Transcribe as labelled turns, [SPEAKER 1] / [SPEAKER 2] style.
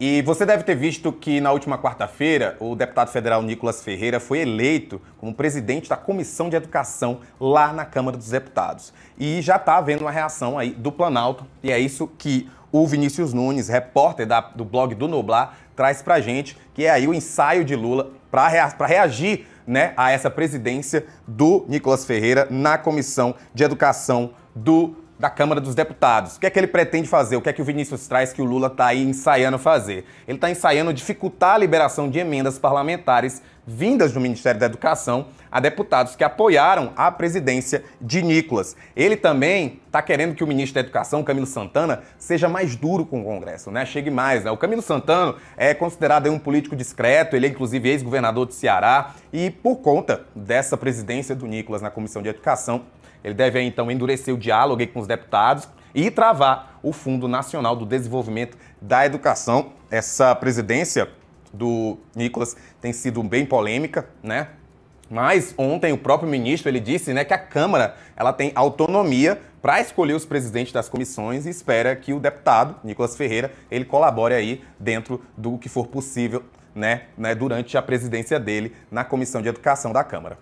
[SPEAKER 1] E você deve ter visto que na última quarta-feira o deputado federal Nicolas Ferreira foi eleito como presidente da Comissão de Educação lá na Câmara dos Deputados. E já está havendo uma reação aí do Planalto, e é isso que o Vinícius Nunes, repórter da, do blog do Noblar, traz pra gente, que é aí o ensaio de Lula para rea reagir né, a essa presidência do Nicolas Ferreira na Comissão de Educação do da Câmara dos Deputados. O que é que ele pretende fazer? O que é que o Vinícius traz que o Lula está aí ensaiando fazer? Ele está ensaiando dificultar a liberação de emendas parlamentares vindas do Ministério da Educação a deputados que apoiaram a presidência de Nicolas. Ele também está querendo que o ministro da Educação, Camilo Santana, seja mais duro com o Congresso, né? Chegue mais, né? O Camilo Santana é considerado um político discreto, ele é inclusive ex-governador de Ceará e por conta dessa presidência do Nicolas na Comissão de Educação, ele deve então endurecer o diálogo com os deputados e travar o Fundo Nacional do Desenvolvimento da Educação. Essa presidência do Nicolas tem sido bem polêmica, né? Mas ontem o próprio ministro ele disse né, que a Câmara ela tem autonomia para escolher os presidentes das comissões e espera que o deputado Nicolas Ferreira ele colabore aí dentro do que for possível né, né, durante a presidência dele na Comissão de Educação da Câmara.